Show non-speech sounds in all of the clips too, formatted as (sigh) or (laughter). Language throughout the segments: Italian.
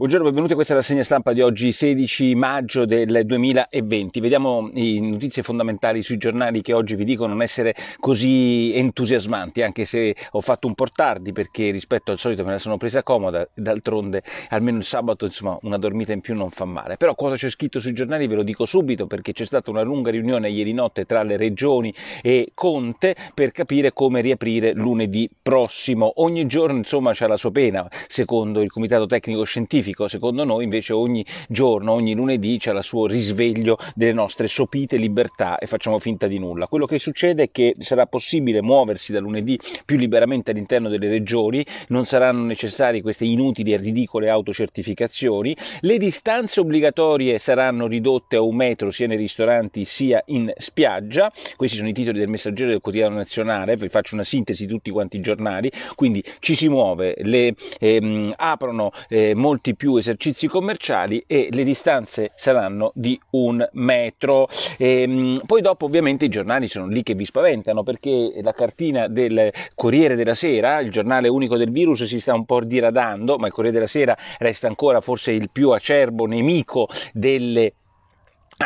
Buongiorno, benvenuti a questa rassegna stampa di oggi 16 maggio del 2020. Vediamo le notizie fondamentali sui giornali che oggi vi dico non essere così entusiasmanti, anche se ho fatto un po' tardi perché rispetto al solito me la sono presa comoda, d'altronde almeno il sabato insomma una dormita in più non fa male. Però cosa c'è scritto sui giornali ve lo dico subito perché c'è stata una lunga riunione ieri notte tra le regioni e Conte per capire come riaprire lunedì prossimo. Ogni giorno insomma c'ha la sua pena secondo il Comitato Tecnico Scientifico scientifico, secondo noi invece ogni giorno, ogni lunedì c'è il suo risveglio delle nostre sopite libertà e facciamo finta di nulla. Quello che succede è che sarà possibile muoversi da lunedì più liberamente all'interno delle regioni, non saranno necessarie queste inutili e ridicole autocertificazioni, le distanze obbligatorie saranno ridotte a un metro sia nei ristoranti sia in spiaggia, questi sono i titoli del messaggero del quotidiano nazionale, vi faccio una sintesi di tutti quanti i giornali, quindi ci si muove, le, ehm, aprono eh, molti più esercizi commerciali e le distanze saranno di un metro. E, ehm, poi dopo ovviamente i giornali sono lì che vi spaventano perché la cartina del Corriere della Sera, il giornale unico del virus, si sta un po' diradando, ma il Corriere della Sera resta ancora forse il più acerbo nemico delle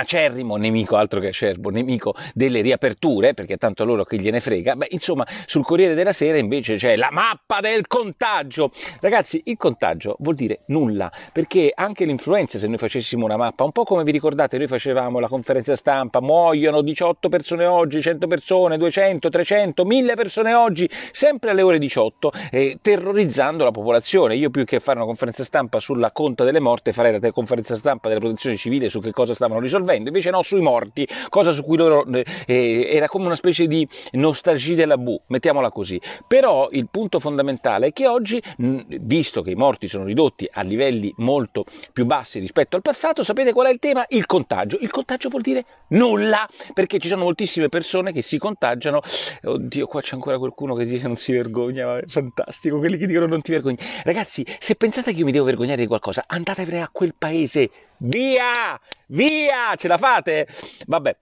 acerrimo nemico, altro che acerbo, nemico delle riaperture, perché tanto loro chi gliene frega, beh, insomma, sul Corriere della Sera invece c'è la mappa del contagio. Ragazzi, il contagio vuol dire nulla, perché anche l'influenza, se noi facessimo una mappa, un po' come vi ricordate, noi facevamo la conferenza stampa, muoiono 18 persone oggi, 100 persone, 200, 300, 1000 persone oggi, sempre alle ore 18, eh, terrorizzando la popolazione. Io più che fare una conferenza stampa sulla conta delle morte, farei la conferenza stampa della protezione civile su che cosa stavano risolvendo salvando, invece no, sui morti, cosa su cui loro eh, eh era come una specie di nostalgia della Bu, mettiamola così. Però il punto fondamentale è che oggi, visto che i morti sono ridotti a livelli molto più bassi rispetto al passato, sapete qual è il tema? Il contagio. Il contagio vuol dire nulla, perché ci sono moltissime persone che si contagiano. Oddio, qua c'è ancora qualcuno che dice non si vergogna, ma è fantastico, quelli che dicono non ti vergogni. Ragazzi, se pensate che io mi devo vergognare di qualcosa, andatevene a quel paese Via! Via! Ce la fate? Vabbè,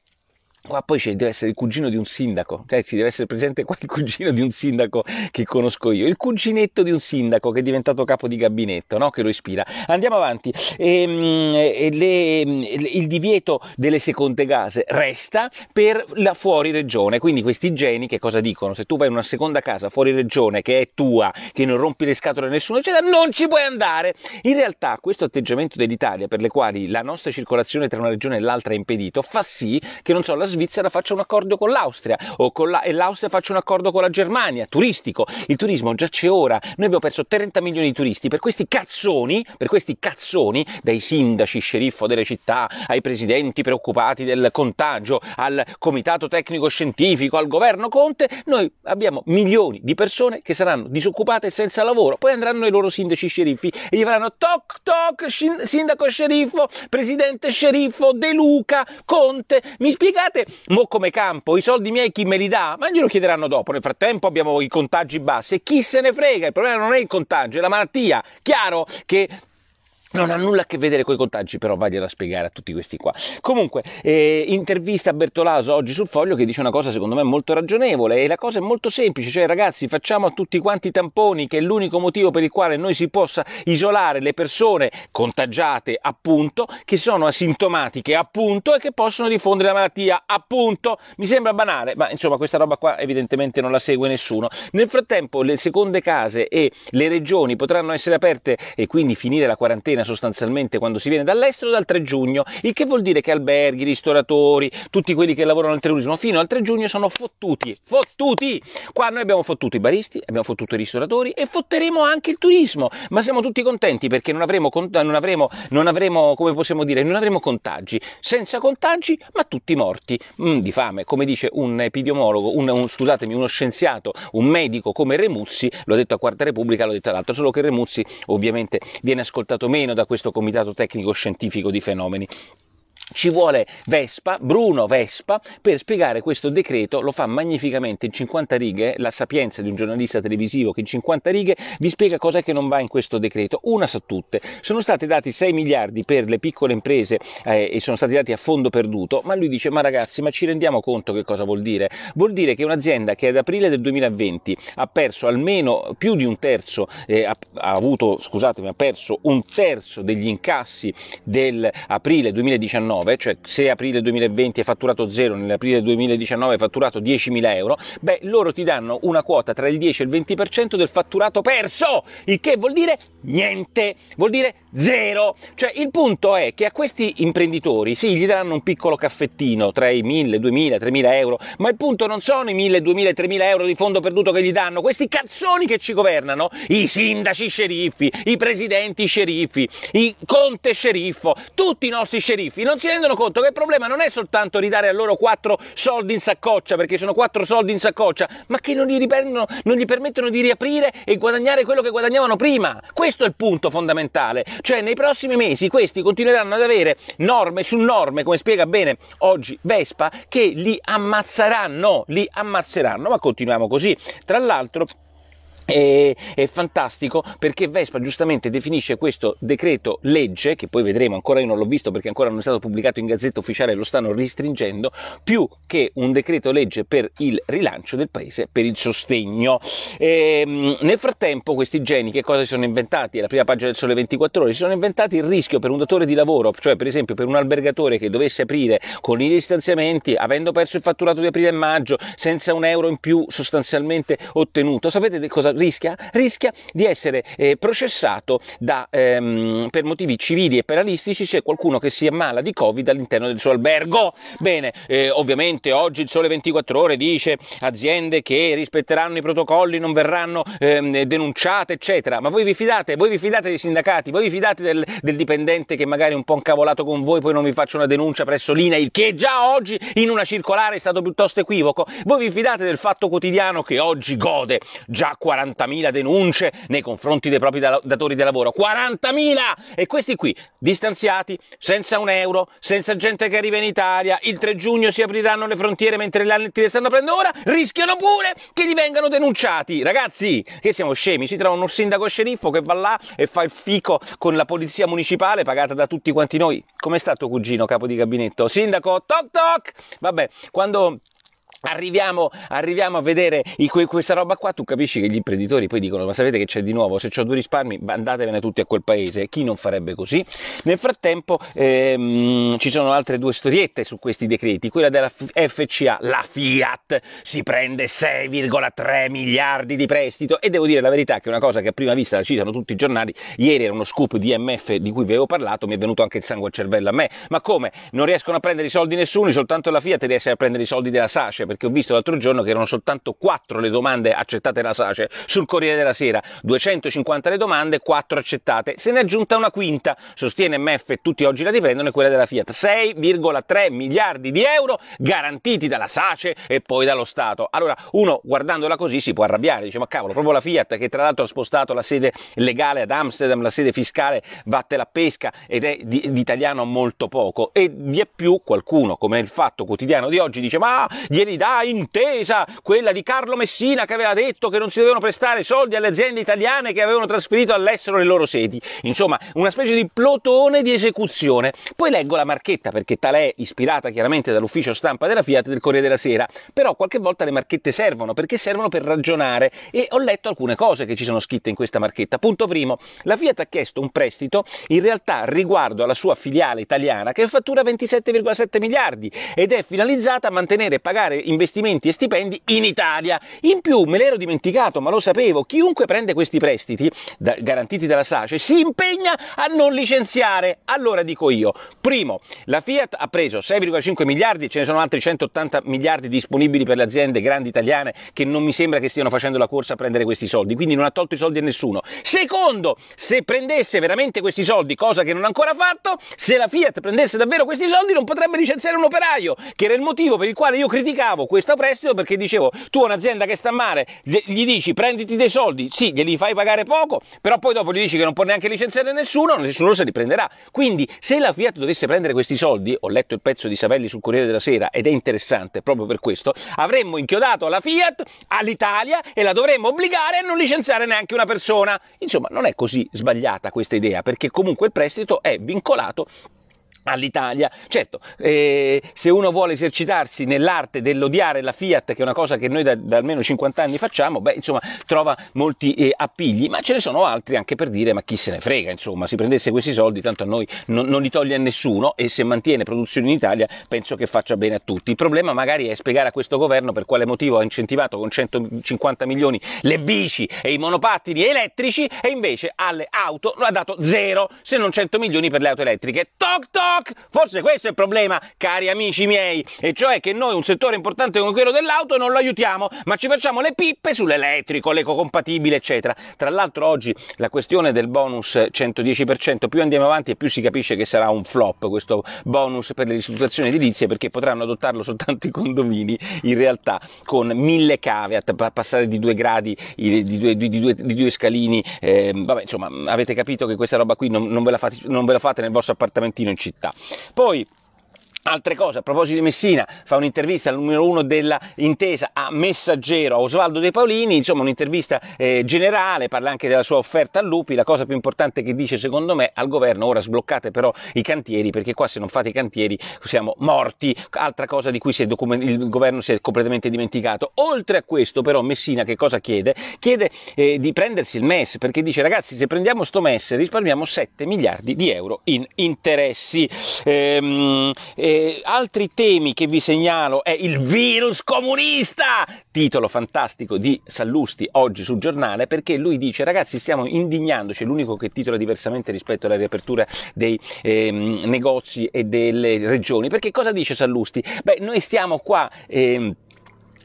Qua poi c'è, deve essere il cugino di un sindaco, cioè ci deve essere presente (laughs) qua il cugino di un sindaco che conosco io, il cuginetto di un sindaco che è diventato capo di gabinetto, no? che lo ispira. Andiamo avanti, e, ehm, e le, ehm, il divieto delle seconde case resta per la fuori regione, quindi questi geni che cosa dicono? Se tu vai in una seconda casa fuori regione che è tua, che non rompi le scatole a nessuno, eccetera, non ci puoi andare. In realtà questo atteggiamento dell'Italia per le quali la nostra circolazione tra una regione e l'altra è impedito fa sì che non so, la Svizzera faccia un accordo con l'Austria o con la, e l'Austria faccia un accordo con la Germania, turistico. Il turismo già c'è ora. Noi abbiamo perso 30 milioni di turisti per questi cazzoni, per questi cazzoni, dai sindaci, sceriffo delle città, ai presidenti preoccupati del contagio, al comitato tecnico scientifico, al governo Conte, noi abbiamo milioni di persone che saranno disoccupate senza lavoro. Poi andranno i loro sindaci sceriffi e gli faranno toc toc sindaco sceriffo, presidente sceriffo, De Luca, Conte, mi spiegate chiede mo come campo, i soldi miei chi me li dà? Ma glielo chiederanno dopo, nel frattempo abbiamo i contagi bassi e chi se ne frega, il problema non è il contagio, è la malattia. Chiaro che non ha nulla a che vedere con i contagi, però vagliela a spiegare a tutti questi qua. Comunque, eh, intervista a Bertolaso oggi sul foglio che dice una cosa secondo me molto ragionevole e la cosa è molto semplice, cioè ragazzi facciamo a tutti quanti i tamponi che è l'unico motivo per il quale noi si possa isolare le persone contagiate appunto, che sono asintomatiche appunto e che possono diffondere la malattia appunto. Mi sembra banale, ma insomma questa roba qua evidentemente non la segue nessuno. Nel frattempo le seconde case e le regioni potranno essere aperte e quindi finire la quarantena termina sostanzialmente quando si viene dall'estero dal 3 giugno, il che vuol dire che alberghi, ristoratori, tutti quelli che lavorano al terrorismo fino al 3 giugno sono fottuti, fottuti! Qua noi abbiamo fottuto i baristi, abbiamo fottuto i ristoratori e fotteremo anche il turismo, ma siamo tutti contenti perché non avremo, non avremo, non avremo come possiamo dire, non avremo contagi, senza contagi ma tutti morti mm, di fame, come dice un epidemiologo, un, un, scusatemi, uno scienziato, un medico come Remuzzi, l'ho detto a Quarta Repubblica, l'ho detto all'altro, solo che Remuzzi ovviamente viene ascoltato meno da questo comitato tecnico scientifico di fenomeni ci vuole Vespa, Bruno Vespa, per spiegare questo decreto, lo fa magnificamente in 50 righe, la sapienza di un giornalista televisivo che in 50 righe vi spiega cosa è che non va in questo decreto. Una su tutte, sono stati dati 6 miliardi per le piccole imprese eh, e sono stati dati a fondo perduto, ma lui dice ma ragazzi ma ci rendiamo conto che cosa vuol dire? Vuol dire che un'azienda che ad aprile del 2020 ha perso almeno più di un terzo, eh, ha, ha, avuto, scusatemi, ha perso un terzo degli incassi dell'aprile 2019, 2019, cioè se aprile 2020 è fatturato 0, nell'aprile 2019 è fatturato 10.000 euro, beh, loro ti danno una quota tra il 10 e il 20% del fatturato perso, il che vuol dire niente, vuol dire zero. Cioè il punto è che a questi imprenditori, sì, gli daranno un piccolo caffettino tra i 1.000, 2.000, 3.000 euro, ma il punto non sono i 1.000, 2.000, 3.000 euro di fondo perduto che gli danno, questi cazzoni che ci governano, i sindaci sceriffi, i presidenti sceriffi, i conte sceriffo, tutti i nostri sceriffi non si rendono conto che il problema non è soltanto ridare a loro quattro soldi in saccoccia, perché sono quattro soldi in saccoccia, ma che non gli, riprendono, non gli permettono di riaprire e guadagnare quello che guadagnavano prima. Questo è il punto fondamentale. Cioè, nei prossimi mesi questi continueranno ad avere norme su norme, come spiega bene oggi Vespa, che li ammazzeranno, li ammazzeranno, ma continuiamo così. Tra l'altro è, fantastico perché Vespa giustamente definisce questo decreto legge, che poi vedremo, ancora io non l'ho visto perché ancora non è stato pubblicato in gazzetta ufficiale, lo stanno restringendo più che un decreto legge per il rilancio del paese, per il sostegno. E, ehm, nel frattempo questi geni che cosa si sono inventati? È la prima pagina del Sole 24 ore, si sono inventati il rischio per un datore di lavoro, cioè per esempio per un albergatore che dovesse aprire con i distanziamenti, avendo perso il fatturato di aprile e maggio, senza un euro in più sostanzialmente ottenuto. Sapete cosa? rischia, rischia di essere eh, processato da, ehm, per motivi civili e penalistici se qualcuno che si ammala di Covid all'interno del suo albergo. Bene, eh, ovviamente oggi il Sole 24 Ore dice aziende che rispetteranno i protocolli non verranno ehm, denunciate, eccetera. Ma voi vi fidate? Voi vi fidate dei sindacati? Voi vi fidate del, del dipendente che magari è un po' incavolato con voi, poi non vi faccia una denuncia presso l'INAIL, che già oggi in una circolare è stato piuttosto equivoco? Voi vi fidate del fatto quotidiano che oggi gode già 40 40.000 denunce nei confronti dei propri datori di lavoro. 40.000! E questi qui, distanziati, senza un euro, senza gente che arriva in Italia, il 3 giugno si apriranno le frontiere mentre le le stanno aprendo ora, rischiano pure che li vengano denunciati. Ragazzi, che siamo scemi, si trova un sindaco sceriffo che va là e fa il fico con la polizia municipale pagata da tutti quanti noi. Com'è stato cugino, capo di gabinetto? Sindaco, toc toc! Vabbè, quando Arriviamo, arriviamo, a vedere i, questa roba qua, tu capisci che gli imprenditori poi dicono ma sapete che c'è di nuovo, se ho due risparmi andatevene tutti a quel paese, chi non farebbe così? Nel frattempo ehm, ci sono altre due storiette su questi decreti, quella della FCA, la Fiat si prende 6,3 miliardi di prestito e devo dire la verità che è una cosa che a prima vista la citano tutti i giornali, ieri era uno scoop di MF di cui vi avevo parlato, mi è venuto anche il sangue al cervello a me, ma come? Non riescono a prendere i soldi nessuno, soltanto la Fiat riesce a prendere i soldi della Sace perché ho visto l'altro giorno che erano soltanto 4 le domande accettate da Sace sul Corriere della Sera, 250 le domande, 4 accettate, se ne è aggiunta una quinta, sostiene MF e tutti oggi la riprendono, è quella della Fiat, 6,3 miliardi di euro garantiti dalla Sace e poi dallo Stato. Allora uno guardandola così si può arrabbiare, dice ma cavolo, proprio la Fiat che tra l'altro ha spostato la sede legale ad Amsterdam, la sede fiscale vatte la pesca ed è di, di italiano molto poco e vi è più qualcuno come il fatto quotidiano di oggi dice ma glieli dà intesa quella di Carlo Messina che aveva detto che non si dovevano prestare soldi alle aziende italiane che avevano trasferito all'estero le loro sedi. Insomma, una specie di plotone di esecuzione. Poi leggo la marchetta perché tale è ispirata chiaramente dall'ufficio stampa della Fiat del Corriere della Sera, però qualche volta le marchette servono perché servono per ragionare e ho letto alcune cose che ci sono scritte in questa marchetta. Punto primo, la Fiat ha chiesto un prestito in realtà riguardo alla sua filiale italiana che fattura 27,7 miliardi ed è finalizzata a mantenere e pagare i investimenti e stipendi in Italia. In più, me l'ero dimenticato, ma lo sapevo, chiunque prende questi prestiti da, garantiti dalla SACE si impegna a non licenziare. Allora dico io, primo, la Fiat ha preso 6,5 miliardi, ce ne sono altri 180 miliardi disponibili per le aziende grandi italiane che non mi sembra che stiano facendo la corsa a prendere questi soldi, quindi non ha tolto i soldi a nessuno. Secondo, se prendesse veramente questi soldi, cosa che non ha ancora fatto, se la Fiat prendesse davvero questi soldi non potrebbe licenziare un operaio, che era il motivo per il quale io criticavo spiegavo questo prestito perché dicevo, tu hai un'azienda che sta male, gli dici prenditi dei soldi, sì, glieli fai pagare poco, però poi dopo gli dici che non può neanche licenziare nessuno, nessuno se li prenderà. Quindi se la Fiat dovesse prendere questi soldi, ho letto il pezzo di Savelli sul Corriere della Sera ed è interessante proprio per questo, avremmo inchiodato la Fiat all'Italia e la dovremmo obbligare a non licenziare neanche una persona. Insomma, non è così sbagliata questa idea, perché comunque il prestito è vincolato all'Italia. Certo, eh, se uno vuole esercitarsi nell'arte dell'odiare la Fiat, che è una cosa che noi da, da almeno 50 anni facciamo, beh, insomma, trova molti eh, appigli, ma ce ne sono altri anche per dire, ma chi se ne frega, insomma, si prendesse questi soldi, tanto a noi non, non li toglie a nessuno e se mantiene produzione in Italia penso che faccia bene a tutti. Il problema magari è spiegare a questo governo per quale motivo ha incentivato con 150 milioni le bici e i monopattini elettrici e invece alle auto lo ha dato zero, se non 100 milioni per le auto elettriche. Toc toc! TikTok. Forse questo è il problema, cari amici miei, e cioè che noi un settore importante come quello dell'auto non lo aiutiamo, ma ci facciamo le pippe sull'elettrico, l'ecocompatibile, eccetera. Tra l'altro oggi la questione del bonus 110%, più andiamo avanti e più si capisce che sarà un flop questo bonus per le ristrutturazioni edilizie perché potranno adottarlo soltanto i condomini in realtà con mille caveat, passare di due gradi, di due, di due, di due scalini, eh, vabbè insomma avete capito che questa roba qui non, non, ve fate, non ve la fate nel vostro appartamentino in città città. Poi Altre cose, a proposito di Messina, fa un'intervista al numero uno dell'intesa a Messaggero, a Osvaldo De Paolini, insomma un'intervista eh, generale, parla anche della sua offerta a Lupi, la cosa più importante che dice secondo me al governo, ora sbloccate però i cantieri, perché qua se non fate i cantieri siamo morti, altra cosa di cui document- il governo si è completamente dimenticato. Oltre a questo però Messina che cosa chiede? Chiede eh, di prendersi il MES, perché dice ragazzi se prendiamo sto MES risparmiamo 7 miliardi di euro in interessi. Ehm, eh, eh, altri temi che vi segnalo è il virus comunista, titolo fantastico di Sallusti oggi sul giornale, perché lui dice ragazzi stiamo indignandoci, è l'unico che titola diversamente rispetto alla riapertura dei ehm, negozi e delle regioni, perché cosa dice Sallusti? Beh, noi stiamo qua... Ehm,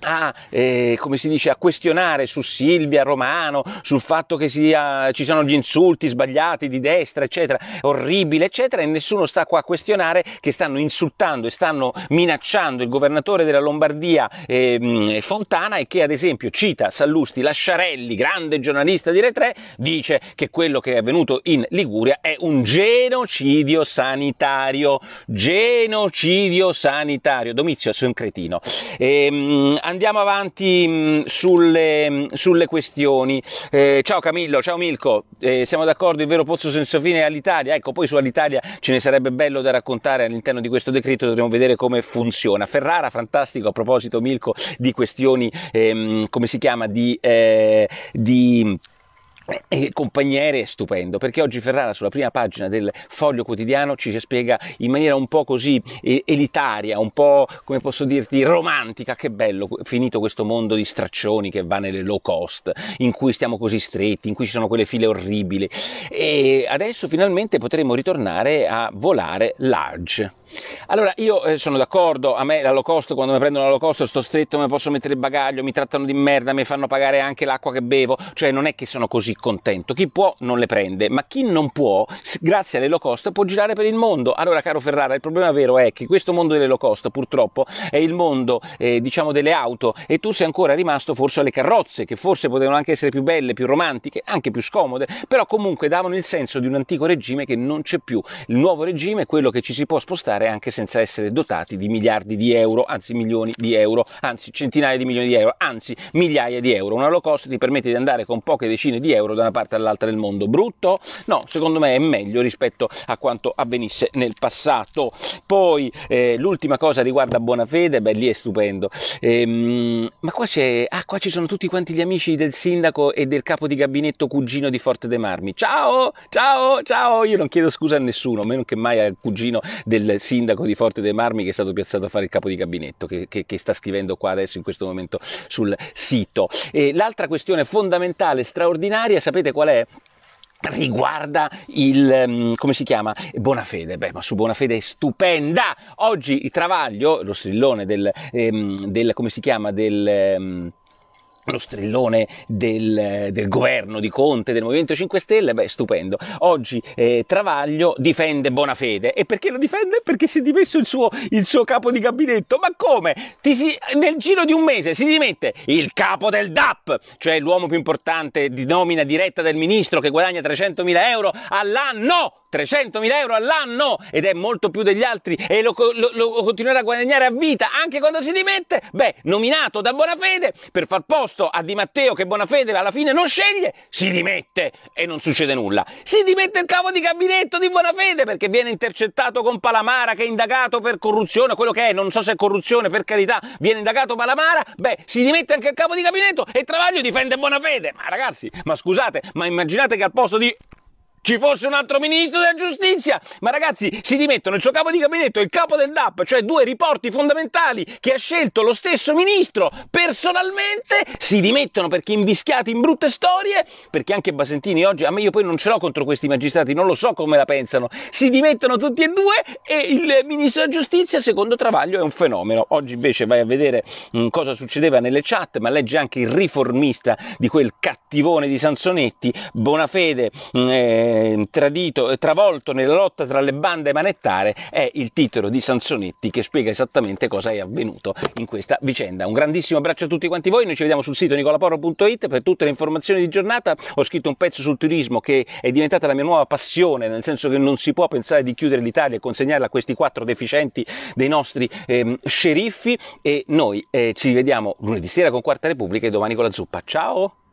a, eh, come si dice, a questionare su Silvia Romano, sul fatto che sia, ci siano gli insulti sbagliati di destra, eccetera, orribile, eccetera, e nessuno sta qua a questionare che stanno insultando e stanno minacciando il governatore della Lombardia eh, Fontana e che ad esempio cita Sallusti Lasciarelli, grande giornalista di Re3, dice che quello che è avvenuto in Liguria è un genocidio sanitario, genocidio sanitario, Domizio sei un cretino. E, ehm, andiamo avanti mh, mm, sulle, mh, mm, sulle, questioni. Eh, ciao Camillo, ciao Milko, eh, siamo d'accordo, il vero pozzo senza fine è all'Italia. Ecco, poi su sull'Italia ce ne sarebbe bello da raccontare all'interno di questo decreto, dovremo vedere come funziona. Ferrara, fantastico, a proposito Milko, di questioni, ehm, come si chiama, di... Eh, di e eh, compagniere stupendo, perché oggi Ferrara sulla prima pagina del Foglio Quotidiano ci spiega in maniera un po' così elitaria, un po' come posso dirti romantica, che bello, finito questo mondo di straccioni che va nelle low cost, in cui stiamo così stretti, in cui ci sono quelle file orribili e adesso finalmente potremo ritornare a volare large. Allora io eh, sono d'accordo, a me la low cost, quando mi prendono la low cost sto stretto, mi posso mettere il bagaglio, mi trattano di merda, mi fanno pagare anche l'acqua che bevo, cioè non è che sono così contento. Chi può non le prende, ma chi non può, grazie all'low cost, può girare per il mondo. Allora, caro Ferrara, il problema vero è che questo mondo dell'low cost purtroppo è il mondo eh, diciamo delle auto e tu sei ancora rimasto forse alle carrozze, che forse potevano anche essere più belle, più romantiche, anche più scomode, però comunque davano il senso di un antico regime che non c'è più. Il nuovo regime è quello che ci si può spostare anche senza essere dotati di miliardi di euro, anzi milioni di euro, anzi centinaia di milioni di euro, anzi migliaia di euro. Una low cost ti permette di andare con poche decine di euro euro da una parte all'altra del mondo brutto? No, secondo me è meglio rispetto a quanto avvenisse nel passato. Poi eh, l'ultima cosa riguarda Buonafede, beh lì è stupendo. Ehm, ma qua, ah, qua ci sono tutti quanti gli amici del sindaco e del capo di gabinetto cugino di Forte dei Marmi. Ciao, ciao, ciao, io non chiedo scusa a nessuno, meno che mai al cugino del sindaco di Forte dei Marmi che è stato piazzato a fare il capo di gabinetto, che, che, che sta scrivendo qua adesso in questo momento sul sito. E l'altra questione fondamentale, straordinaria, follia, sapete qual è? riguarda il ehm, come si chiama Bonafede beh ma su Bonafede è stupenda oggi il Travaglio lo strillone del, ehm, del come si chiama del ehm, lo strillone del, del, governo di Conte, del Movimento 5 Stelle, beh, stupendo. Oggi eh, Travaglio difende Bonafede. E perché lo difende? Perché si è dimesso il suo, il suo capo di gabinetto. Ma come? Si, nel giro di un mese si dimette il capo del DAP, cioè l'uomo più importante di nomina diretta del ministro che guadagna 300.000 euro all'anno! 300.000 euro all'anno ed è molto più degli altri e lo, lo, lo continuerà a guadagnare a vita anche quando si dimette. Beh, nominato da Bonafede per far posto posto a Di Matteo che Bonafede alla fine non sceglie, si dimette e non succede nulla. Si dimette il capo di gabinetto di Bonafede perché viene intercettato con Palamara che è indagato per corruzione, quello che è, non so se è corruzione, per carità, viene indagato Palamara, beh, si dimette anche il capo di gabinetto e Travaglio difende Bonafede. Ma ragazzi, ma scusate, ma immaginate che al posto di ci fosse un altro ministro della giustizia. Ma ragazzi, si dimettono il suo capo di gabinetto e il capo del DAP, cioè due riporti fondamentali che ha scelto lo stesso ministro personalmente, si dimettono perché invischiati in brutte storie, perché anche Basentini oggi, a me io poi non ce l'ho contro questi magistrati, non lo so come la pensano, si dimettono tutti e due e il ministro della giustizia, secondo Travaglio, è un fenomeno. Oggi invece vai a vedere mh, mm, cosa succedeva nelle chat, ma legge anche il riformista di quel cattivone di Sansonetti, Bonafede. Mh, mm, eh, tradito e eh, travolto nella lotta tra le bande manettare è il titolo di Sansonetti che spiega esattamente cosa è avvenuto in questa vicenda. Un grandissimo abbraccio a tutti quanti voi, noi ci vediamo sul sito nicolaporro.it per tutte le informazioni di giornata, ho scritto un pezzo sul turismo che è diventata la mia nuova passione, nel senso che non si può pensare di chiudere l'Italia e consegnarla a questi quattro deficienti dei nostri ehm, sceriffi e noi eh, ci vediamo lunedì sera con Quarta Repubblica e domani con la zuppa. Ciao!